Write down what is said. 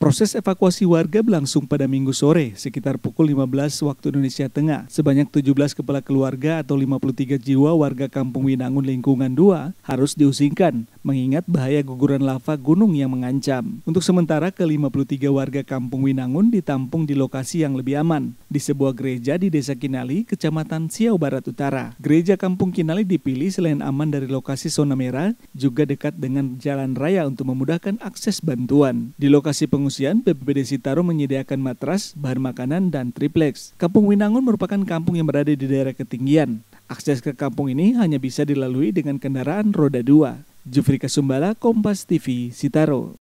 Proses evakuasi warga berlangsung pada minggu sore sekitar pukul 15 waktu Indonesia Tengah. Sebanyak 17 kepala keluarga atau 53 jiwa warga Kampung Winangun Lingkungan 2 harus diusingkan mengingat bahaya guguran lava gunung yang mengancam. Untuk sementara, ke-53 warga kampung Winangun ditampung di lokasi yang lebih aman, di sebuah gereja di Desa Kinali, Kecamatan Siau Barat Utara. Gereja Kampung Kinali dipilih selain aman dari lokasi zona merah, juga dekat dengan jalan raya untuk memudahkan akses bantuan. Di lokasi pengungsian, BPBD Sitaro menyediakan matras, bahan makanan, dan triplex. Kampung Winangun merupakan kampung yang berada di daerah ketinggian. Akses ke kampung ini hanya bisa dilalui dengan kendaraan roda dua. Jufrika Sumbala, Kompas TV, Sitaro.